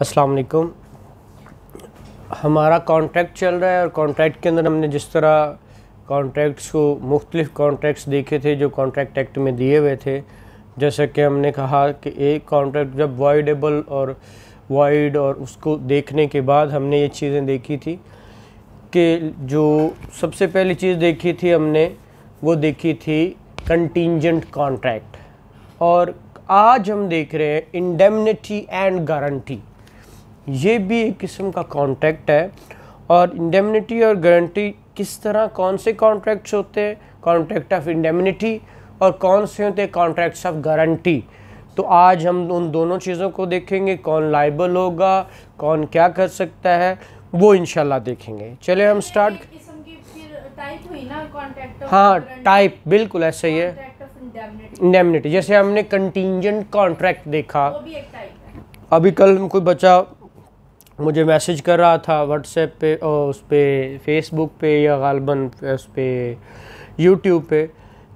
अस्सलाम वालेकुम हमारा कॉन्ट्रैक्ट चल रहा है और कॉन्ट्रैक्ट के अंदर हमने जिस तरह कॉन्ट्रैक्ट्स को मुख्तलिफ कॉन्ट्रैक्ट्स देखे थे जो कॉन्ट्रैक्ट एक्ट में दिए हुए थे जैसे कि हमने कहा कि एक कॉन्ट्रैक्ट जब वॉइडेबल और वाइड और उसको देखने के बाद हमने ये चीज़ें देखी थी कि जो सबसे पहली चीज़ देखी थी हमने वो देखी थी कंटिजेंट कॉन्ट्रैक्ट और आज हम देख रहे हैं इंडेमनिटी एंड गारंटी ये भी एक किस्म का कॉन्ट्रैक्ट है और इंडेमनिटी और गारंटी किस तरह कौन से कॉन्ट्रैक्ट्स होते हैं कॉन्ट्रैक्ट ऑफ इंडेमनिटी और कौन से होते हैं कॉन्ट्रैक्ट्स ऑफ गारंटी तो आज हम उन दोनों चीज़ों को देखेंगे कौन लाइबल होगा कौन क्या कर सकता है वो इनशाला देखेंगे चले हम स्टार्ट हाँ टाइप बिल्कुल ऐसा ही है इंडेमनिटी जैसे हमने कंटिजेंट कॉन्ट्रैक्ट देखा अभी कल कोई बच्चा मुझे मैसेज कर रहा था व्हाट्सएप पे और उस पर फेसबुक पे या गालबा उस पर यूट्यूब पे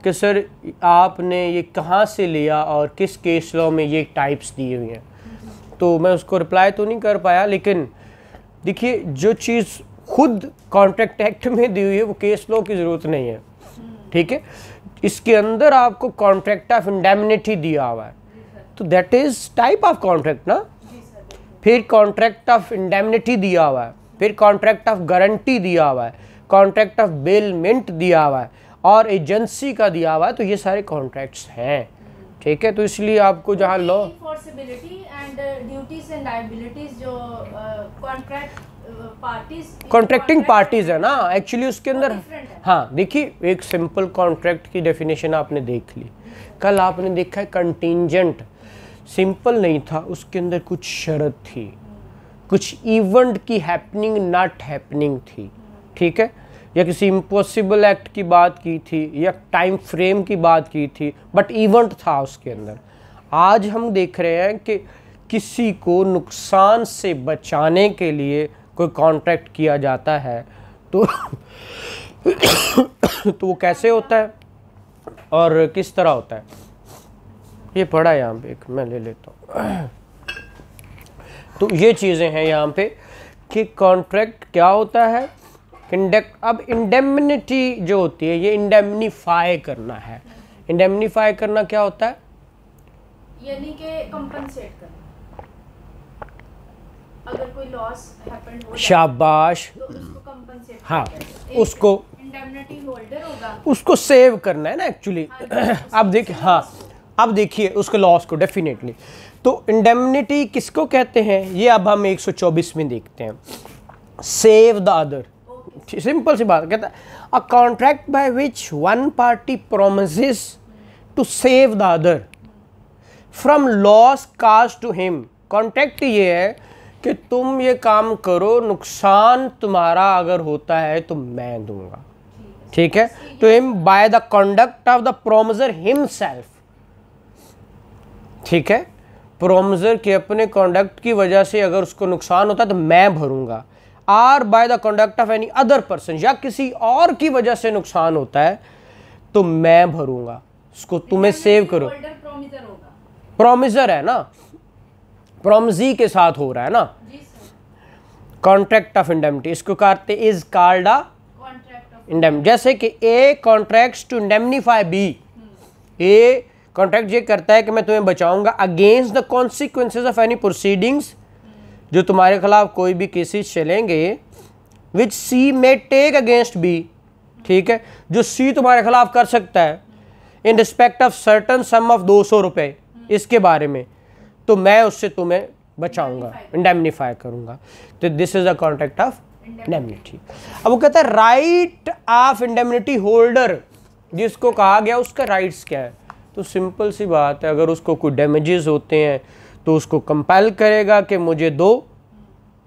कि सर आपने ये कहाँ से लिया और किस केस लॉ में ये टाइप्स दिए हुए हैं तो मैं उसको रिप्लाई तो नहीं कर पाया लेकिन देखिए जो चीज़ खुद कॉन्ट्रैक्ट एक्ट में दी हुई है वो केस लॉ की ज़रूरत नहीं है ठीक है इसके अंदर आपको कॉन्ट्रैक्ट ऑफ इंडेमिनिटी दिया हुआ है तो that is type of contract ना फिर कॉन्ट्रैक्ट ऑफ इंडेमनिटी दिया हुआ है फिर कॉन्ट्रैक्ट ऑफ गारंटी दिया हुआ है कॉन्ट्रैक्ट ऑफ बेलमेंट दिया हुआ है और एजेंसी का दिया हुआ है तो ये सारे कॉन्ट्रैक्ट्स हैं ठीक है तो इसलिए आपको जहाँ लॉ कॉन्ट्रैक्टिंग पार्टीज है ना एक्चुअली उसके अंदर हाँ देखिए एक सिंपल कॉन्ट्रैक्ट की डेफिनेशन आपने देख ली कल आपने देखा है कंटिजेंट सिंपल नहीं था उसके अंदर कुछ शरत थी कुछ इवेंट की हैपनिंग नॉट हैपनिंग थी ठीक है या किसी इम्पॉसिबल एक्ट की बात की थी या टाइम फ्रेम की बात की थी बट इवेंट था उसके अंदर आज हम देख रहे हैं कि किसी को नुकसान से बचाने के लिए कोई कॉन्ट्रैक्ट किया जाता है तो तो वो कैसे होता है और किस तरह होता है ये पड़ा है यहाँ पे एक मैं ले लेता हूँ तो ये चीज़ें हैं यहाँ पे कि कॉन्ट्रैक्ट क्या होता है इंडेक्ट अब इंडेमनिटी जो होती है ये इंडेमनीफाई करना है इंडेमनीफाई करना क्या होता है यानी कि कंपनसेट करना अगर कोई लॉस हैपेंड हो शाबाश तो उसको हाँ उसको होल्डर होगा उसको सेव करना है ना एक्चुअली हाँ, आप देखिए हाँ अब देखिए उसके लॉस को डेफिनेटली तो इंडेमनिटी किसको कहते हैं ये अब हम 124 में देखते हैं सेव द अदर सिंपल सी बात कहता है a contract by which one party promise to save the other from loss caused to him contract ये है कि तुम ये काम करो नुकसान तुम्हारा अगर होता है तो मैं दूंगा ठीक है तो him by the conduct of the promisor himself ठीक है प्रोमजर के अपने कॉन्डक्ट की वजह से अगर उसको नुकसान होता तो मैं भरूंगा or by the conduct of any other person या किसी और की वजह से नुकसान होता है तो मैं भरूंगा उसको तुम्हें सेव करो प्रोमिजर है ना प्रोमजी के साथ हो रहा है ना कॉन्ट्रैक्ट ऑफ इंडेमटी इसको कहते इज कार्ड अ इंडेम जैसे कि A contract to indemnify B A contract ये करता है कि मैं तुम्हें बचाऊंगा against the consequences of any proceedings जो तुम्हारे खिलाफ कोई भी केसेस चलेंगे which C may take against B ठीक है जो सी तुम्हारे खिलाफ कर सकता है in respect of certain sum of दो सौ रुपये इसके बारे में तो मैं उससे तुम्हें बचाऊंगा इंडेमनीफाई करूंगा तो this is a contract of indemnity अब वो कहता है राइट ऑफ इंडेमनिटी होल्डर जिसको कहा गया उसका राइट्स क्या है तो सिंपल सी बात है अगर उसको कोई डैमेजेस होते हैं तो उसको कंपेल करेगा कि मुझे दो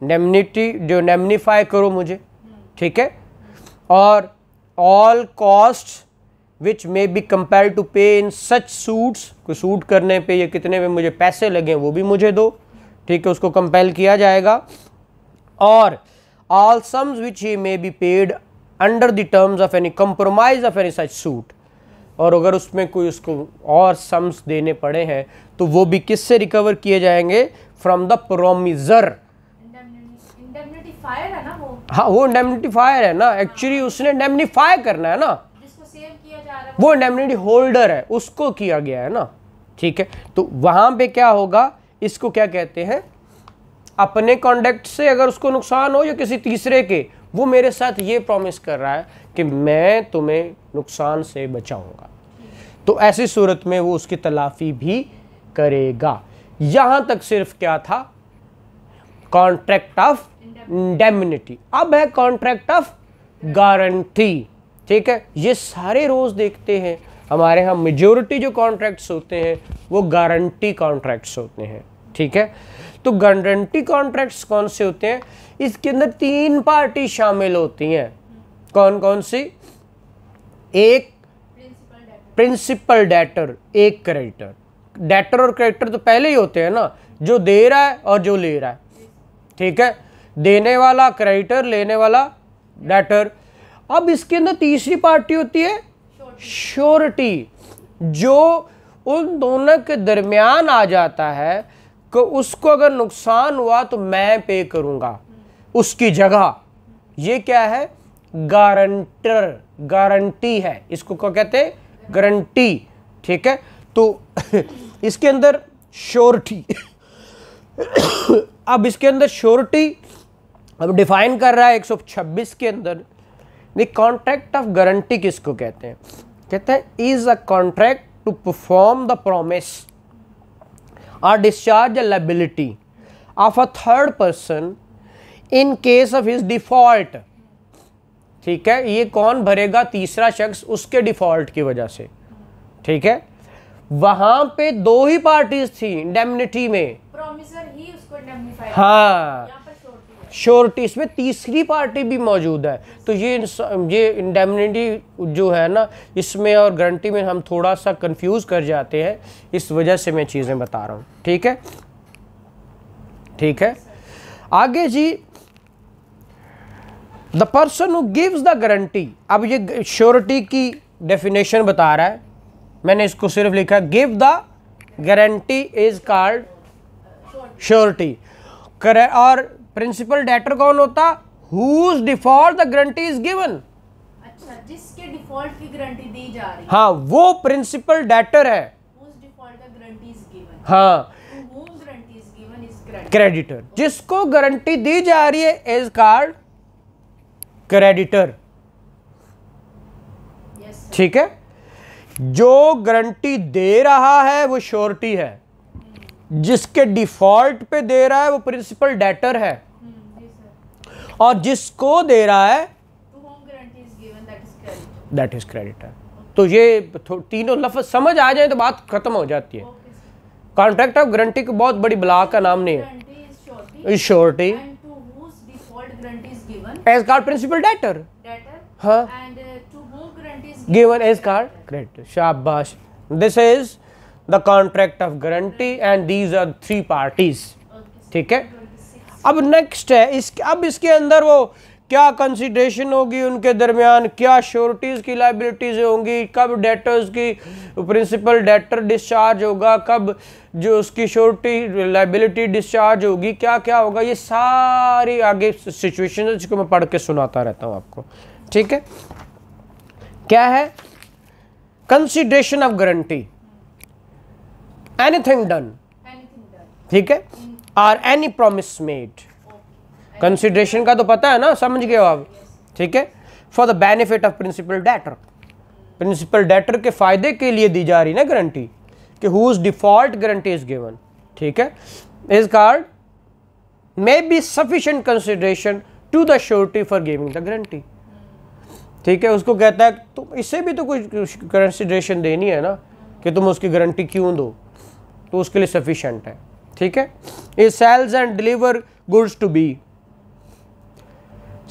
नेमनिटी जो नेमनीफाई करो मुझे ठीक है और all cost which may be compare to pay in such suits को सूट करने पे ये कितने में मुझे पैसे लगे वो भी मुझे दो ठीक है उसको कंपेल किया जाएगा और all sums which he may be paid under the terms of any compromise of any such suit और अगर उसमें कोई उसको और सम्स देने पड़े हैं तो वो भी किससे रिकवर किए जाएंगे फ्रॉम द प्रोमिजर हाँ वो इंडेमनिटीफायर है ना एक्चुअली उसने इंडेमनिफाई करना है ना वो इंडेमनिटी होल्डर है उसको किया गया है ना ठीक है तो वहां पे क्या होगा इसको क्या कहते हैं अपने कॉन्डक्ट से अगर उसको नुकसान हो या किसी तीसरे के वो मेरे साथ ये प्रॉमिस कर रहा है कि मैं तुम्हें नुकसान से बचाऊंगा तो ऐसी सूरत में वो उसकी तलाफी भी करेगा यहां तक सिर्फ क्या था कॉन्ट्रैक्ट ऑफ डेमिनिटी अब है कॉन्ट्रैक्ट ऑफ गारंटी ठीक है ये सारे रोज़ देखते हैं हमारे यहाँ मेजोरिटी जो कॉन्ट्रैक्ट्स होते हैं वो गारंटी कॉन्ट्रैक्ट्स होते हैं ठीक है तो गारंटी कॉन्ट्रैक्ट्स कौन से होते हैं इसके अंदर तीन पार्टी शामिल होती हैं कौन कौन सी एक प्रिंसिपल डेटर एक क्रेडिटर डेटर और क्रेडिटर तो पहले ही होते हैं ना जो दे रहा है और जो ले रहा है ठीक है देने वाला क्रेडिटर लेने वाला डेटर अब इसके अंदर तीसरी पार्टी होती है श्योरिटी जो उन दोनों के दरमियान आ जाता है कि उसको अगर नुकसान हुआ तो मैं पे करूंगा उसकी जगह ये क्या है गारंटर गारंटी है इसको क्या कहते हैं गारंटी ठीक है तो इसके अंदर श्योरिटी अब इसके अंदर श्योरिटी अब डिफाइन कर रहा है 126 के अंदर द कॉन्ट्रैक्ट ऑफ गारंटी किसको कहते हैं कहते हैं is a contract to perform the promise or discharge a liability of a third person in case of his default ठीक है ये कौन भरेगा तीसरा शख्स उसके डिफॉल्ट की वजह से ठीक है वहां पे दो ही पार्टीज थी इंडेमनिटी में ही उसको हाँ श्योरिटी इसमें तीसरी पार्टी भी मौजूद है तो ये ये इंडेमनिटी जो है ना इसमें और गारंटी में हम थोड़ा सा कंफ्यूज कर जाते हैं इस वजह से मैं चीज़ें बता रहा हूँ ठीक है ठीक है आगे जी the person who gives the guarantee अब ये श्योरिटी की डेफिनेशन बता रहा है मैंने इसको सिर्फ लिखा give the guarantee is called surety और प्रिंसिपल डेटर कौन होता whose default the guarantee is given अच्छा जिसके डिफॉल्ट की गारंटी दी जा रही है हाँ वो प्रिंसिपल डेटर है हाँ क्रेडिटर तो जिसको गारंटी दी जा रही है एज कार्ड क्रेडिटर ठीक है जो गारंटी दे रहा है वो श्योरिटी है जिसके डिफॉल्ट पे दे रहा है वो प्रिंसिपल डेटर है और जिसको दे रहा है दैट इज क्रेडिट है तो ये तीनों लफ्ज समझ आ जाए तो बात खत्म हो जाती है कॉन्ट्रैक्ट ऑफ गारंटी को बहुत बड़ी ब्लॉक का नाम नहीं है surety as called principal debtor हाँ गिवन एज कार्ड क्रेडिट शाबाश this is the contract of guarantee and these are three parties ठीक है अब नेक्स्ट है इस अब इसके अंदर वो क्या कंसिड्रेशन होगी उनके दरमियान क्या श्योरिटीज़ की लाइबिलिटीज़ होंगी कब डेटर्स की प्रिंसिपल डेटर डिस्चार्ज होगा कब जो उसकी श्योरिटी लाइबिलिटी डिस्चार्ज होगी क्या क्या होगा ये सारी आगे सिचुएशन है जिसको मैं पढ़ के सुनाता रहता हूँ आपको ठीक है क्या है consideration of guarantee anything done ठीक है or any promise made consideration का तो पता है ना समझ गए हो आप ठीक है for the benefit of principal debtor principal debtor के फायदे के लिए दी जा रही ना गारंटी कि whose default guarantee is given ठीक है is called may be sufficient consideration to the surety for giving the guarantee ठीक है उसको कहता है तो इसे भी तो कुछ कंसिडरेशन देनी है ना कि तुम उसकी गारंटी क्यों दो तो उसके लिए सफिशेंट है ठीक है A sells and deliver goods to B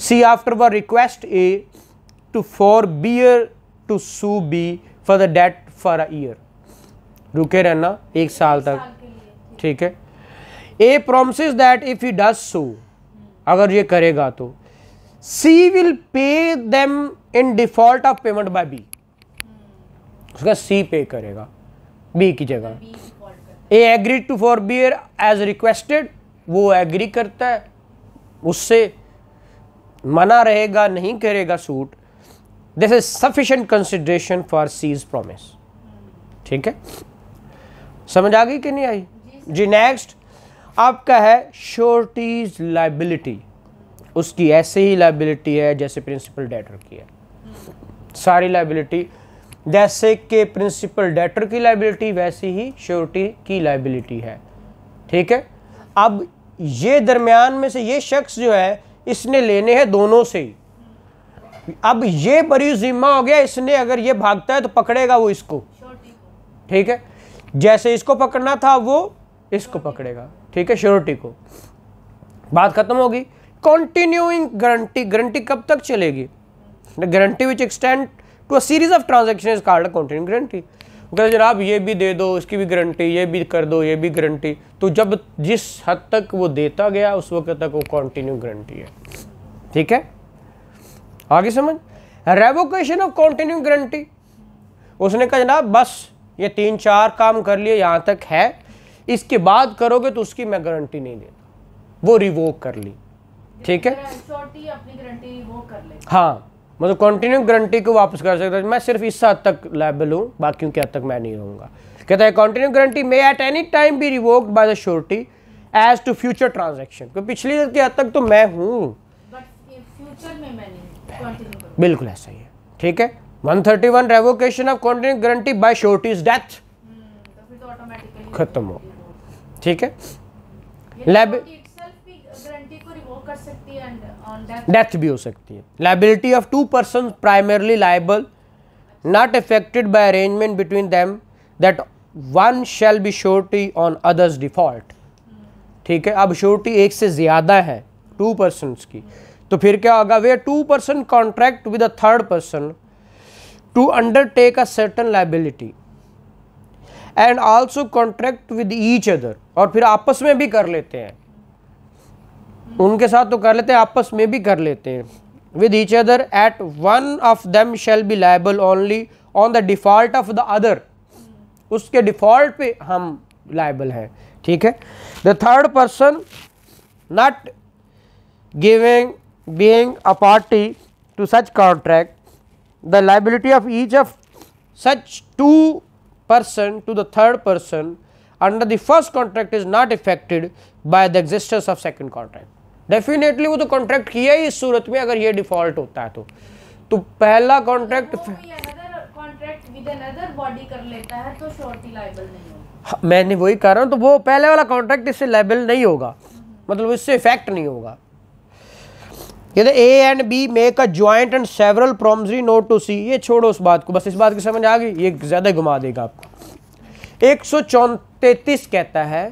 C afterwards request A to forbear to sue B for the debt for a year रुके रहना एक साल तक ठीक है A promise that if you does so अगर ये करेगा तो C will pay them in default of payment by B उसका सी पे करेगा बी की जगह A agree to forbear as requested वो एग्री करता है उससे मना रहेगा नहीं करेगा suit this is sufficient consideration for C's promise ठीक है समझ आ गई कि नहीं आई जी नेक्स्ट आपका है श्योरिटीज लाइबिलिटी उसकी ऐसे ही लाइबिलिटी है जैसे प्रिंसिपल डेटर की है सारी लाइबिलिटी जैसे के प्रिंसिपल डेटर की लाइबिलिटी वैसी ही श्योरिटी की लाइबिलिटी है ठीक है अब ये दरमियान में से ये शख्स जो है इसने लेने हैं दोनों से ही अब ये बड़ी जिम्मा हो गया इसने अगर ये भागता है तो पकड़ेगा वो इसको ठीक है जैसे इसको पकड़ना था वो इसको पकड़ेगा ठीक है श्योरिटी को बात खत्म होगी कॉन्टिन्यूइंग गारंटी गारंटी कब तक चलेगी guarantee which extend to a series of transaction called continue guarantee कहते हैं जनाब ये भी दे दो इसकी भी गारंटी ये भी कर दो ये भी गारंटी तो जब जिस हद तक वो देता गया उस वक्त तक वो कॉन्टिन्यू गारंटी है ठीक है आगे समझ रेवोकेशन ऑफ कॉन्टिन्यू गारंटी उसने कहा जनाब बस ये तीन चार काम कर लिए यहाँ तक है इसके बाद करोगे तो उसकी मैं गारंटी नहीं देता वो रिवोक कर ली ठीक है अपनी गारंटी रिवोक कर ले हाँ मतलब कंटिन्यू गारंटी को वापस कर सकता है मैं सिर्फ इस हद तक लाइबल हूँ बाकी के हद तक मैं नहीं रहूँगा कहता है continue guarantee may at any time be revoke by the surety as to future transaction क्योंकि पिछली हद तक तो मैं हूँ बिल्कुल ऐसा ही है ठीक है 131 revocation of continue guarantee by surety's death खत्म हो ठीक है लाइबिलिटी सकती है डेथ भी हो सकती है liability of two person primarily liable not affected by arrangement between them that one shall be surety on others default ठीक है अब श्योरिटी एक से ज़्यादा है टू पर्सन की तो फिर क्या होगा where two person contract with a third person to undertake a certain liability and also contract with each other और फिर आपस में भी कर लेते हैं उनके साथ तो कर लेते हैं आपस में भी कर लेते हैं with each other at one of them shall be liable only on the default of the other उसके डिफॉल्ट पे हम लाइबल हैं ठीक है the third person not giving being a party to such contract the liability of each of such two person to the third person under the first contract is not affected by the existence of second contract definitely वो तो contract किया ही इस सूरत में अगर ये default होता है तो तो पहला कॉन्ट्रैक्ट तो, तो हाँ, मैंने वही कह रहा हूँ तो वो पहले वाला कॉन्ट्रैक्ट इससे लेबल नहीं होगा मतलब इससे इफेक्ट नहीं होगा ये A and B make a joint and several promissory note to C ये छोड़ो उस बात को बस इस बात की समझ आ गई ये ज़्यादा घुमा देगा आपको एक कहता है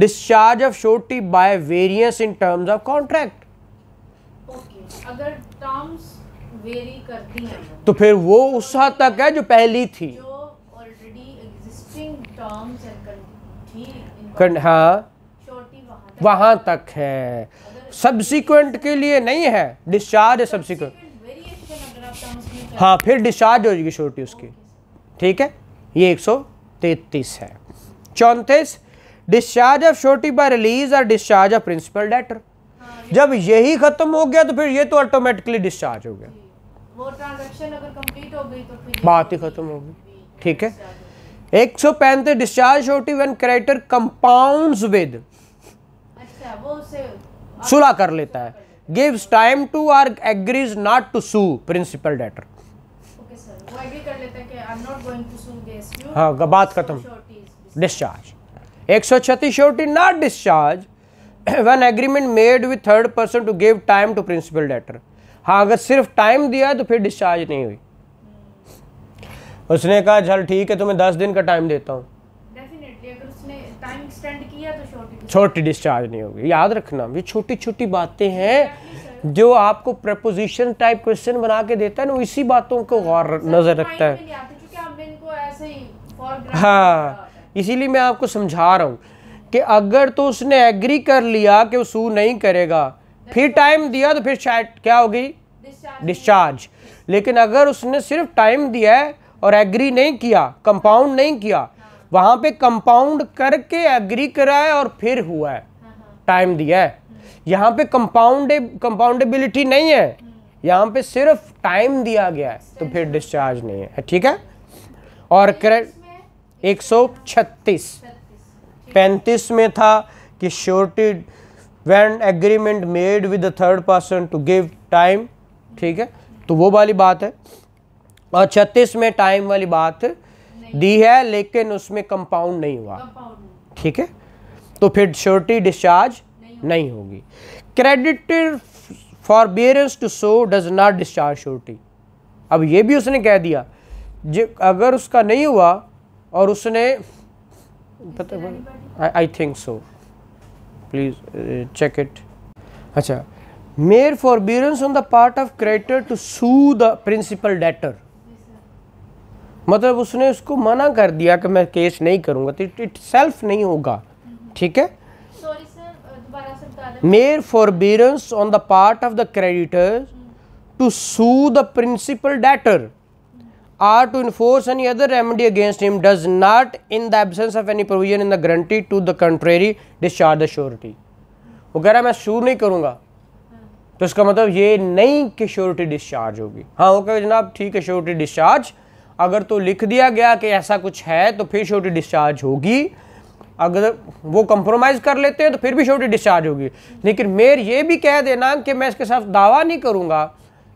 discharge of surety by variance in terms of contract अगर टर्म्स वेरी करती हैं तो फिर वो उस हद तक है जो पहली थी ऑलरेडी एग्जिस्टिंग हाँ वहां तक है सब्सिक्वेंट के लिए नहीं है डिस्चार्ज है सब्सिक्वेंट हाँ फिर डिस्चार्ज हो जाएगी श्योरिटी उसकी ठीक है ये एक सौ तैतीस है चौंतीस discharge of surety by release और डिस्चार्ज ऑफ प्रिंसिपल डेटर जब यही खत्म हो गया तो फिर ये तो ऑटोमेटिकली डिस्चार्ज हो गया वो अगर कंप्लीट हो गई तो फिर बात ही खत्म होगी ठीक है एक सौ पैंतीस discharge surety when creditor compound with सुला कर लेता है gives time to or agrees not to sue principal debtor हाँ बात खत्म डिस्चार्ज एक सौ छत्तीस surety not discharge when agreement made with third person to give time to principal debtor हाँ अगर सिर्फ टाइम दिया तो फिर डिस्चार्ज नहीं हुई उसने कहा चल ठीक है तुम्हें दस दिन का टाइम देता हूँ तो छोटी डिस्चार्ज नहीं होगी याद रखना ये छोटी छोटी बातें हैं जो आपको प्रपोजिशन टाइप क्वेश्चन बना के देता है ना इसी बातों को गौर नजर रखता है हाँ इसीलिए मैं आपको समझा रहा हूँ कि अगर तो उसने एग्री कर लिया कि वो सू नहीं करेगा फिर टाइम तो दिया तो फिर शायद क्या होगी डिस्चार्ज लेकिन अगर उसने सिर्फ टाइम दिया है और एग्री नहीं किया कंपाउंड नहीं किया वहाँ पे कंपाउंड करके एग्री करा है और फिर हुआ है टाइम हाँ, हाँ। दिया है हम्म। यहाँ पे कंपाउंड कंपाउंडेबिलिटी नहीं है हम्म। यहाँ पे सिर्फ टाइम दिया गया है तो फिर डिस्चार्ज नहीं है ठीक है और क्रेडिट एक सौ छत्तीस पैंतीस में था कि surety when agreement made with the third person to give time ठीक है तो वो वाली बात है और छत्तीस में टाइम वाली बात दी है लेकिन उसमें कंपाउंड नहीं हुआ ठीक है तो फिर श्योरिटी डिस्चार्ज नहीं होगी credit forbearance to sue does not discharge surety अब ये भी उसने कह दिया जो अगर उसका नहीं हुआ और उसने पता I think so please check it अच्छा mere forbearance on the part of creditor to sue the principal debtor मतलब उसने उसको मना कर दिया कि मैं केस नहीं करूँगा तो इट सेल्फ नहीं होगा ठीक है mere forbearance on the part of the creditor to sue the principal debtor or to enforce any other remedy against him does not in the absence of any provision in the guarantee to the contrary discharge the surety वो कह रहा है मैं शूर नहीं करूँगा तो इसका मतलब ये नहीं कि श्योरिटी डिस्चार्ज होगी हाँ वो कह जनाब ठीक है श्योरिटी डिस्चार्ज अगर तो लिख दिया गया कि ऐसा कुछ है तो फिर श्योरिटी डिस्चार्ज होगी अगर वो कंप्रोमाइज़ कर लेते हैं तो फिर भी श्योरिटी डिस्चार्ज होगी लेकिन मेयर ये भी कह देना कि मैं इसके साथ दावा नहीं करूँगा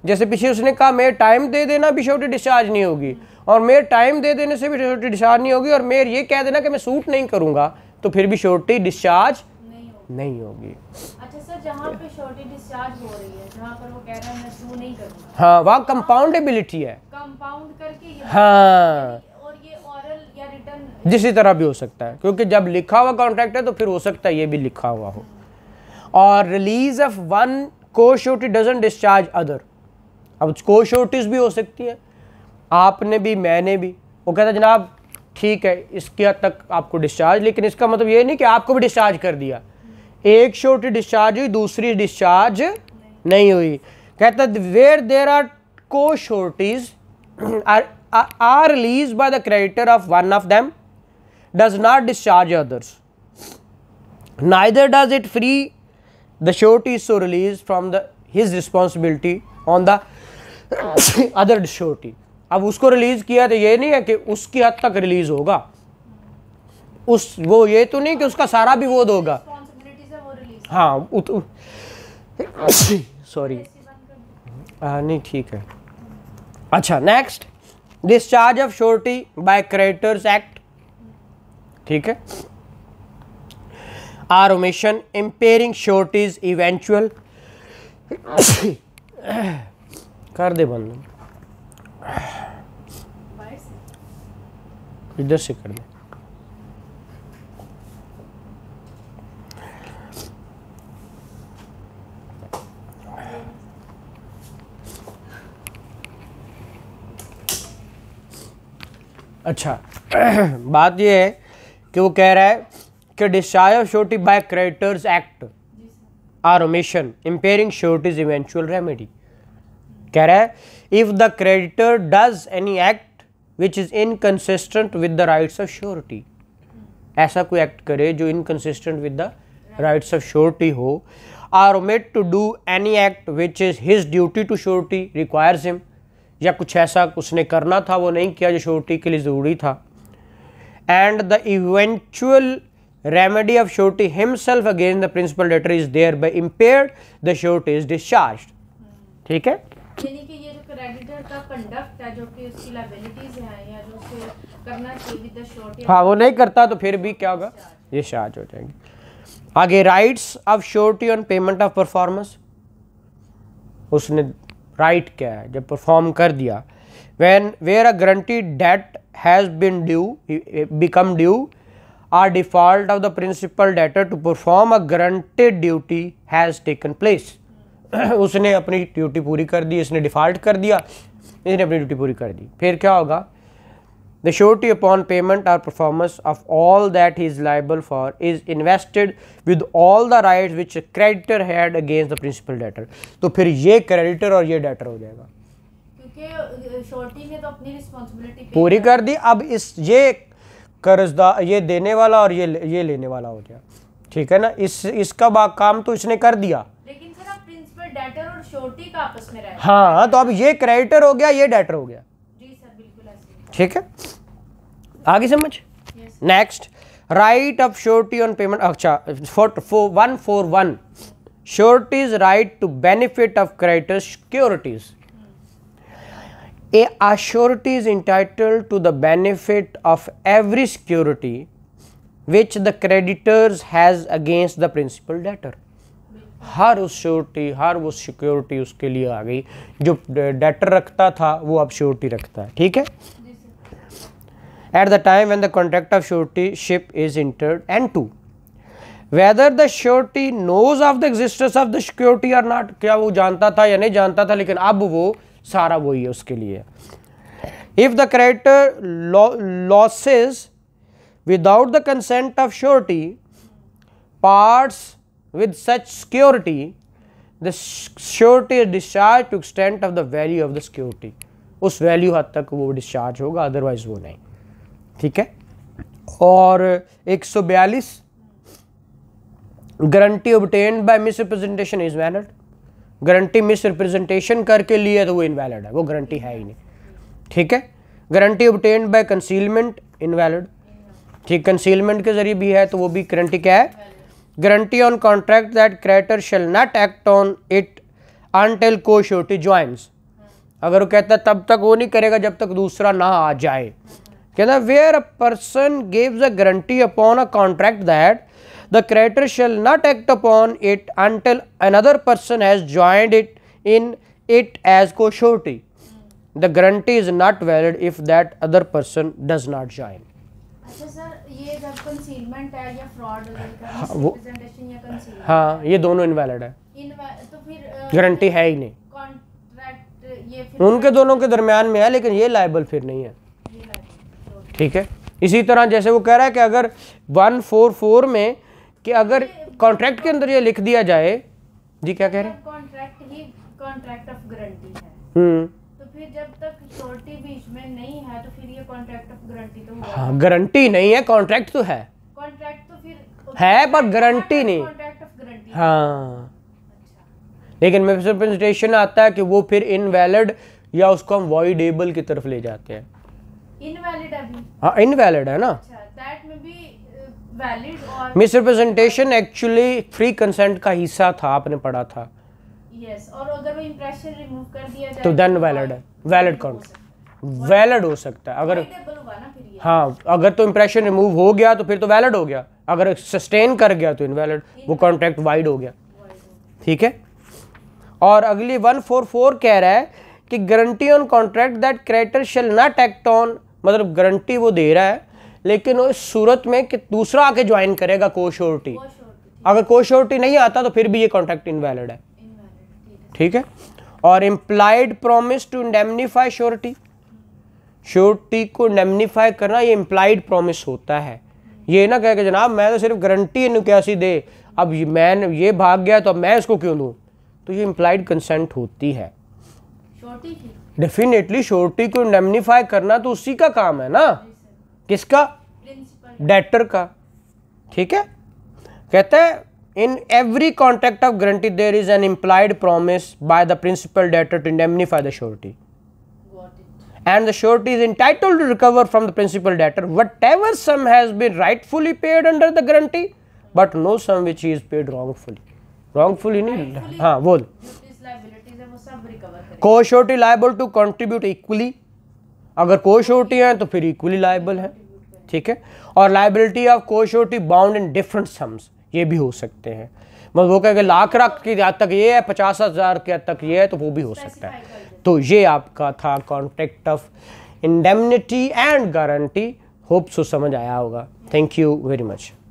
जैसे पीछे उसने कहा मेरे टाइम दे देना भी छोटी डिस्चार्ज नहीं होगी और मेरे टाइम दे देने से भी छोटी डिस्चार्ज नहीं होगी और मेरे ये कह देना कि मैं सूट नहीं करूँगा तो फिर भी छोटी डिस्चार्ज नहीं होगी अच्छा सर जहाँ पे डिस्चार्ज हो रही है हाँ वहाँ कंपाउंडेबिलिटी है हाँ जिस तरह भी हो सकता है क्योंकि जब लिखा हुआ कॉन्ट्रैक्ट है तो फिर हो सकता है ये भी लिखा हुआ हो और release of one co surety doesn't discharge other अब को शॉर्टेज भी हो सकती है आपने भी मैंने भी वो कहता जनाब ठीक है इसके तक आपको डिस्चार्ज लेकिन इसका मतलब ये नहीं कि आपको भी डिस्चार्ज कर दिया एक शॉर्ट डिस्चार्ज हुई दूसरी डिस्चार्ज नहीं हुई कहता where there are co sureties are are release by the creditor of one of them does not discharge others neither does it free the surety so released from the his responsibility on other surety अब उसको release किया तो ये नहीं है कि उसकी हद तक रिलीज होगा उस वो ये तो नहीं कि उसका सारा भी वो दोगा हाँ सॉरी तो- नहीं ठीक है अच्छा next discharge of surety by creditors act ठीक है or omission impairing surety's eventual कर दे बंद इधर से कर दे अच्छा बात यह है कि वो कह रहा है कि discharge of surety by creditors act or omission impairing surety's eventual remedy कह रहा है if the creditor does any act which is inconsistent with the rights of surety ऐसा कोई एक्ट करे जो inconsistent with the rights of surety हो or made to do any act which is his duty to surety requires him या कुछ ऐसा उसने करना था वो नहीं किया जो श्योरिटी के लिए ज़रूरी था and the eventual remedy of surety himself again the principal debtor is thereby impair the surety is discharge ठीक है यानी कि ये जो क्रेडिटर का कंडक्ट है जो कि उसकी लाइबिलिटीज हैं या जो उसे करना चाहिए विद द शॉर्ट हाँ वो नहीं करता तो फिर भी क्या होगा ये शार्ज हो जाएंगे आगे rights of surety on payment of performance उसने राइट क्या है जब परफॉर्म कर दिया when where a guaranteed debt has been due become due or default of the principal debtor to perform a guaranteed duty has taken place उसने अपनी duty पूरी कर दी इसने डिफ़ाल्ट कर दिया इसने अपनी ड्यूटी पूरी कर दी फिर क्या होगा the surety upon payment or performance of all that is liable for is invested with all the right which creditor had against the principal debtor तो फिर ये क्रेडिटर और ये डेटर हो जाएगा ने तो अपनी पूरी कर दी अब इस ये कर्जदार ये देने वाला और ये ये लेने वाला हो गया ठीक है ना इस इसका काम तो इसने कर दिया डेटर और श्योरिटी का आपस में रहेगा हाँ, हाँ तो अब ये क्रेडिटर हो गया ये डेटर हो गया जी सर बिल्कुल ठीक है आगे समझ next right of surety on payment अच्छा four one four one sureties right to benefit of creditor securities A assurity is entitle to the benefit of every security which the creditors has against the principal debtor हर उस surety हर वो security उसके लिए आ गई जो debtor रखता था वो अब श्योरिटी रखता है ठीक है at the time in the contract of suretyship is entered to whether the surety knows of the existence of the security or not क्या वो जानता था या नहीं जानता था लेकिन अब वो सारा वही है उसके लिए if the creditor loses without the consent of surety parts with such security the surety is discharged to extent of the value of the security उस वैल्यू हद तक वो डिस्चार्ज होगा अदरवाइज वो नहीं ठीक है और 142 guarantee obtain by misrepresentation is valid guarantee misrepresentation करके लिए तो वो इनवैलिड है वो गारंटी है ही नहीं ठीक है guarantee obtain by concealment invalid ठीक कंसीलमेंट के जरिए भी है तो वो भी गारंटी क्या है guarantee on contract that creditor shall not act on it until co-surety joins अगर वो कहता है तब तक वो नहीं करेगा जब तक दूसरा ना आ जाए कहता where a person gives a guarantee upon a contract that the creditor shall not act upon it until another person has joined it in it as co surety the guarantee is not valid if that other person does not join अच्छा sir ये जब concealment है या fraud हाँ, हाँ ये दोनों invalid है तो फिर गारंटी है ही नहीं कॉन्ट्रैक्ट ये फिर उनके दोनों के दरमियान में है लेकिन ये लाइबल फिर नहीं है तो- ठीक है इसी तरह जैसे वो कह रहा है कि अगर 144 में कि अगर कॉन्ट्रैक्ट के अंदर ये लिख दिया जाए जी क्या कह रहे हैं कॉन्ट्रैक्ट मतलब ही कॉन्ट्रैक्ट ऑफ गारंटी है हम्म कि जब तक श्योरिटी बीच में नहीं है तो फिर ये कॉन्ट्रैक्ट ऑफ गारंटी तो हाँ गारंटी नहीं है कॉन्ट्रैक्ट तो है कॉन्ट्रैक्ट तो फिर है पर गारंटी नहीं हाँ लेकिन मिसप्रेजेंटेशन आता है कि वो फिर इनवैलिड या उसको हम वॉइडेबल की तरफ ले जाते हैं इनवैलिड अभी हाँ इनवैलिड है ना दैट अच्छा, वैलिड uh, और मिसरिप्रेजेंटेशन एक्चुअली फ्री कंसेंट का हिस्सा था आपने पढ़ा था अगर तो देन तो valid है कौन वैलिड हो सकता है अगर हाँ अगर तो इम्प्रेशन रिमूव हो गया तो फिर तो वैलिड हो गया अगर सस्टेन कर गया तो इनवैलिड वो कॉन्ट्रैक्ट वाइड हो गया ठीक है और अगली 144 कह रहा है कि guarantee on contract that creditor shall not act on मतलब गारंटी वो दे रहा है लेकिन उस सूरत में कि दूसरा आके ज्वाइन करेगा कोश्योरिटी अगर कोश्योरिटी नहीं आता तो फिर भी ये कॉन्ट्रैक्ट इनवैलिड है ठीक है और implied promise to indemnify surety surety को इंडेमनीफाई करना ये इम्प्लाइड प्रोमिस होता है ये ना कह के जनाब मैं तो सिर्फ गारंटी इन निकासी दे अब ये मैं ये भाग गया तो मैं इसको क्यों दूँ तो ये इम्प्लाइड कंसेंट होती है डेफिनेटली श्योरिटी को इंडेमनीफाई करना तो उसी का काम है ना किसका डेटर का ठीक है कहते हैं In every contract of guarantee, there is an implied promise by the principal debtor to indemnify the surety. And the surety is entitled to recover from the principal debtor whatever sum has been rightfully paid under the guarantee, but no sum which is paid wrongfully. Wrongfully, नहीं हाँ बोल. Co surety surety to contribute equally अगर co surety है तो फिर equally liable है ठीक है और liability of co-surety bound in different sums. ये भी हो सकते हैं मतलब वो कहेंगे लाख रख की हद तक ये है पचास हज़ार की हद तक ये है तो वो भी हो सकता है तो ये आपका था contract of indemnity and guarantee hope so समझ आया होगा थैंक यू वेरी मच